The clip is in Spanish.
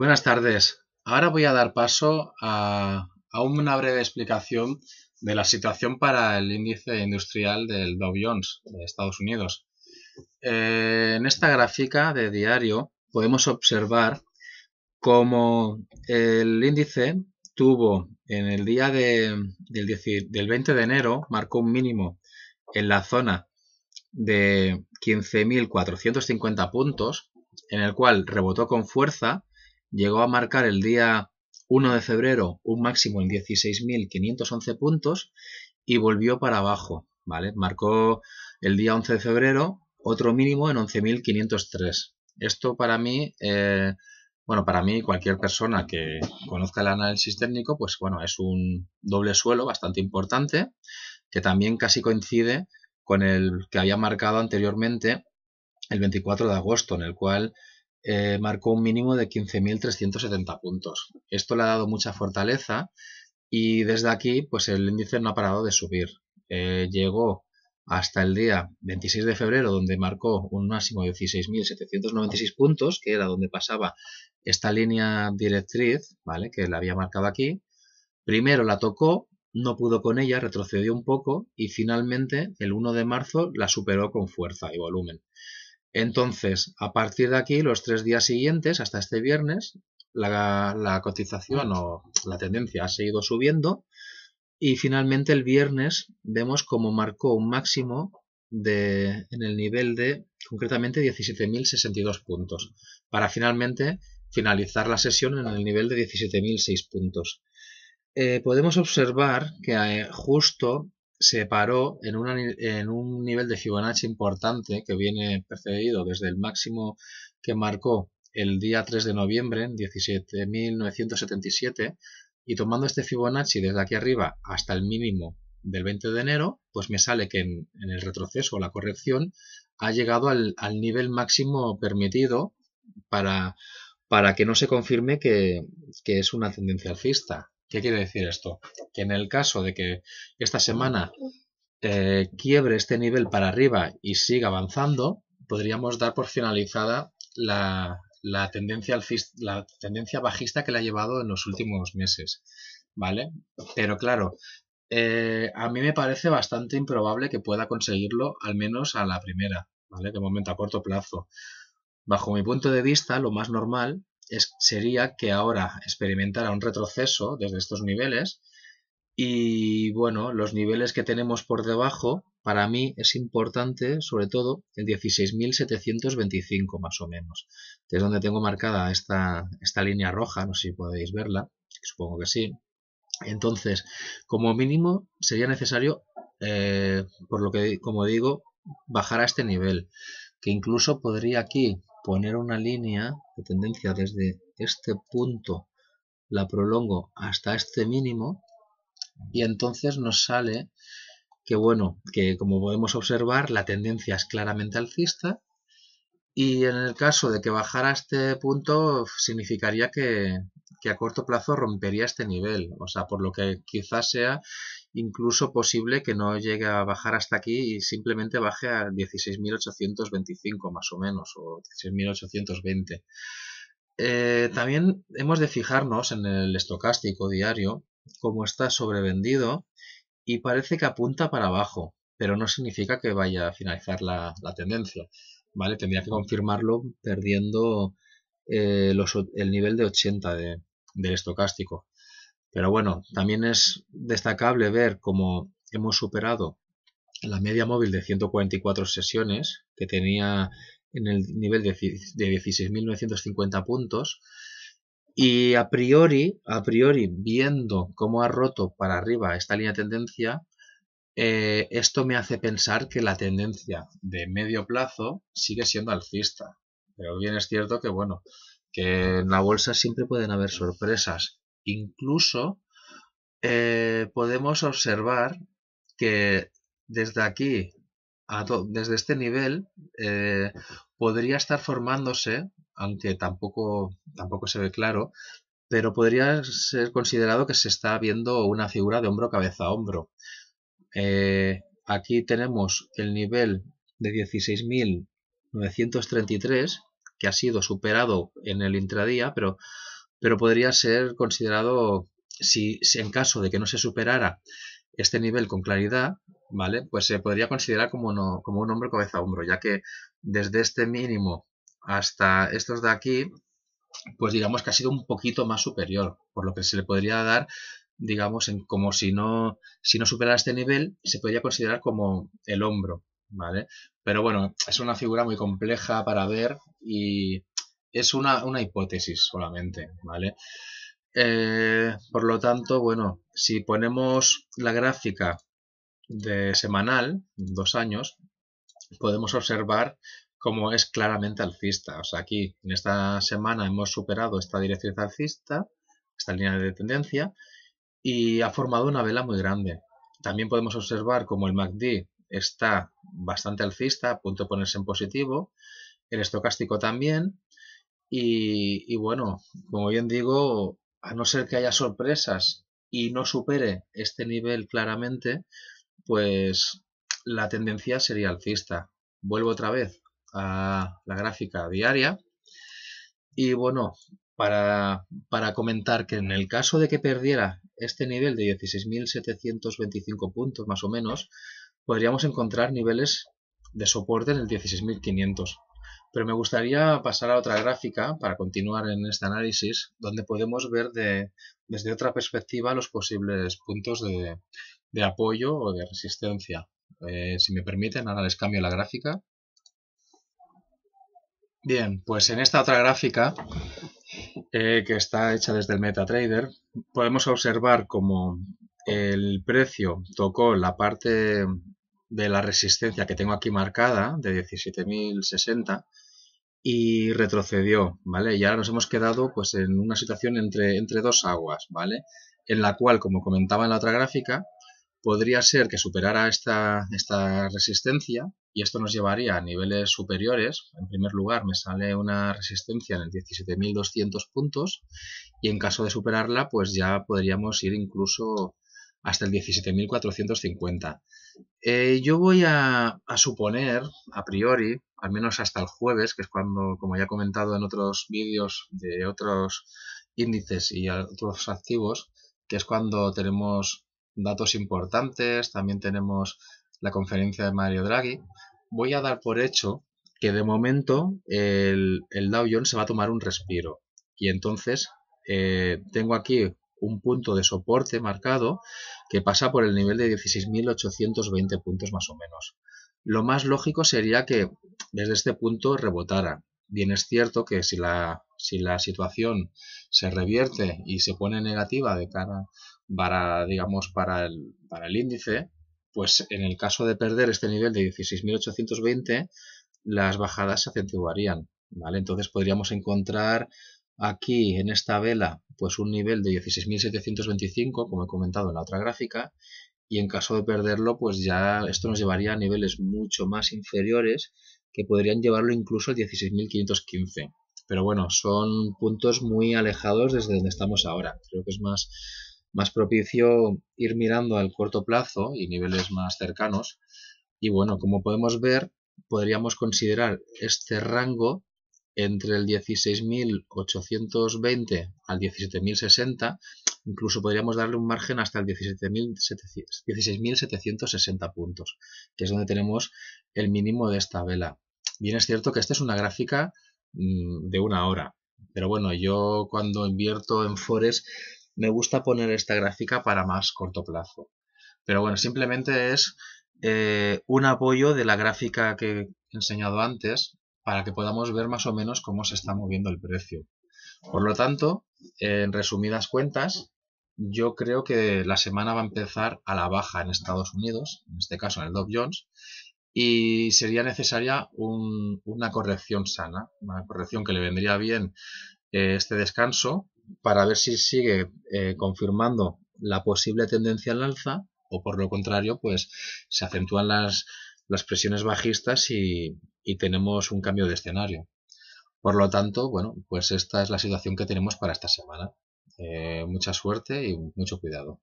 Buenas tardes. Ahora voy a dar paso a, una breve explicación de la situación para el índice industrial del Dow Jones de Estados Unidos. Eh, en esta gráfica de diario podemos observar cómo el índice tuvo en el día del, del 20 de enero, marcó un mínimo en la zona de 15.450 puntos, en el cual rebotó con fuerza llegó a marcar el día 1 de febrero un máximo en 16.511 puntos y volvió para abajo, ¿vale? Marcó el día 11 de febrero otro mínimo en 11.503. Esto para mí, eh, bueno, para mí cualquier persona que conozca el análisis técnico, pues bueno, es un doble suelo bastante importante que también casi coincide con el que había marcado anteriormente el 24 de agosto, en el cual eh, marcó un mínimo de 15.370 puntos. Esto le ha dado mucha fortaleza y desde aquí pues el índice no ha parado de subir. Eh, llegó hasta el día 26 de febrero donde marcó un máximo de 16.796 puntos, que era donde pasaba esta línea directriz, ¿vale? que la había marcado aquí. Primero la tocó, no pudo con ella, retrocedió un poco y finalmente el 1 de marzo la superó con fuerza y volumen. Entonces, a partir de aquí, los tres días siguientes, hasta este viernes, la, cotización o la tendencia ha seguido subiendo y finalmente el viernes vemos cómo marcó un máximo de, en el nivel de concretamente 17.062 puntos, para finalmente finalizar la sesión en el nivel de 17.006 puntos. Eh, podemos observar que eh, justo se paró en, en un nivel de Fibonacci importante que viene precedido desde el máximo que marcó el día 3 de noviembre en 17.977 y tomando este Fibonacci desde aquí arriba hasta el mínimo del 20 de enero, pues me sale que en, el retroceso o la corrección ha llegado al, nivel máximo permitido para, para, que no se confirme que, que es una tendencia alcista. ¿Qué quiere decir esto? Que en el caso de que esta semana eh, quiebre este nivel para arriba y siga avanzando, podríamos dar por finalizada la, tendencia, la tendencia bajista que le ha llevado en los últimos meses. ¿Vale? Pero claro, eh, a mí me parece bastante improbable que pueda conseguirlo, al menos a la primera, ¿vale? De momento, a corto plazo. Bajo mi punto de vista, lo más normal sería que ahora experimentara un retroceso desde estos niveles y bueno, los niveles que tenemos por debajo, para mí es importante, sobre todo, el 16.725 más o menos. Es donde tengo marcada esta, línea roja, no sé si podéis verla, supongo que sí. Entonces, como mínimo, sería necesario, eh, por lo que, como digo, bajar a este nivel. Que incluso podría aquí poner una línea de tendencia desde este punto, la prolongo hasta este mínimo y entonces nos sale que bueno, que como podemos observar la tendencia es claramente alcista y en el caso de que bajara este punto significaría que, a corto plazo rompería este nivel, o sea, por lo que quizás sea incluso posible que no llegue a bajar hasta aquí y simplemente baje a 16.825 más o menos, o 16.820. Eh, también hemos de fijarnos en el estocástico diario, como está sobrevendido y parece que apunta para abajo, pero no significa que vaya a finalizar la, tendencia. ¿vale? Tendría que confirmarlo perdiendo eh, el nivel de 80 del estocástico. Pero bueno, también es destacable ver cómo hemos superado la media móvil de 144 sesiones que tenía en el nivel de 16.950 puntos y a priori, a priori, viendo cómo ha roto para arriba esta línea de tendencia, eh, esto me hace pensar que la tendencia de medio plazo sigue siendo alcista. Pero bien es cierto que, bueno, que en la bolsa siempre pueden haber sorpresas. Incluso eh, podemos observar que desde aquí, desde este nivel, eh, podría estar formándose, aunque tampoco, tampoco se ve claro, pero podría ser considerado que se está viendo una figura de hombro cabeza a hombro. Eh, aquí tenemos el nivel de 16.933 que ha sido superado en el intradía, pero pero podría ser considerado, si, en caso de que no se superara este nivel con claridad, ¿vale? Pues se podría considerar como, como un hombro cabeza hombro, ya que desde este mínimo hasta estos de aquí, pues digamos que ha sido un poquito más superior, por lo que se le podría dar, digamos, en, como si no, si no superara este nivel, se podría considerar como el hombro, ¿vale? Pero bueno, es una figura muy compleja para ver y es una, hipótesis solamente, ¿vale? Eh, por lo tanto, bueno, si ponemos la gráfica de semanal, dos años, podemos observar cómo es claramente alcista. O sea, aquí en esta semana hemos superado esta dirección alcista, esta línea de tendencia, y ha formado una vela muy grande. También podemos observar cómo el MACD está bastante alcista, a punto de ponerse en positivo, el estocástico también, y, bueno, como bien digo, a no ser que haya sorpresas y no supere este nivel claramente, pues la tendencia sería alcista. Vuelvo otra vez a la gráfica diaria. Y bueno, para, para comentar que en el caso de que perdiera este nivel de 16.725 puntos más o menos, podríamos encontrar niveles de soporte en el 16.500. Pero me gustaría pasar a otra gráfica para continuar en este análisis, donde podemos ver desde otra perspectiva los posibles puntos de, apoyo o de resistencia. Eh, si me permiten, ahora les cambio la gráfica. Bien, pues en esta otra gráfica, eh, que está hecha desde el MetaTrader, podemos observar como el precio tocó la parte de la resistencia que tengo aquí marcada, de 17.060, y retrocedió, ¿vale? Y ahora nos hemos quedado pues en una situación entre, entre dos aguas, ¿vale? En la cual, como comentaba en la otra gráfica, podría ser que superara esta, esta resistencia y esto nos llevaría a niveles superiores. En primer lugar, me sale una resistencia en el 17.200 puntos y en caso de superarla, pues ya podríamos ir incluso hasta el 17.450. Eh, yo voy a, suponer, a priori, al menos hasta el jueves, que es cuando, como ya he comentado en otros vídeos de otros índices y otros activos, que es cuando tenemos datos importantes, también tenemos la conferencia de Mario Draghi, voy a dar por hecho que de momento el, el Dow Jones se va a tomar un respiro. Y entonces eh, tengo aquí un punto de soporte marcado que pasa por el nivel de 16.820 puntos más o menos. Lo más lógico sería que desde este punto rebotara. Bien es cierto que si la, si la situación se revierte y se pone negativa de cara para, digamos, para el, para el índice, pues en el caso de perder este nivel de 16.820, las bajadas se acentuarían. ¿vale? Entonces podríamos encontrar aquí en esta vela pues un nivel de 16.725 como he comentado en la otra gráfica y en caso de perderlo pues ya esto nos llevaría a niveles mucho más inferiores que podrían llevarlo incluso al 16.515 pero bueno son puntos muy alejados desde donde estamos ahora creo que es más más propicio ir mirando al corto plazo y niveles más cercanos y bueno como podemos ver podríamos considerar este rango entre el 16.820 al 17.060, incluso podríamos darle un margen hasta el 16.760 puntos, que es donde tenemos el mínimo de esta vela. Bien es cierto que esta es una gráfica mm, de una hora, pero bueno, yo cuando invierto en Forex me gusta poner esta gráfica para más corto plazo. Pero bueno, simplemente es eh, un apoyo de la gráfica que he enseñado antes, para que podamos ver más o menos cómo se está moviendo el precio. Por lo tanto, en resumidas cuentas, yo creo que la semana va a empezar a la baja en Estados Unidos, en este caso en el Dow Jones, y sería necesaria una corrección sana, una corrección que le vendría bien eh, este descanso para ver si sigue eh, confirmando la posible tendencia al alza o por lo contrario, pues se acentúan las presiones bajistas y, y tenemos un cambio de escenario. Por lo tanto, bueno, pues esta es la situación que tenemos para esta semana. Eh, mucha suerte y mucho cuidado.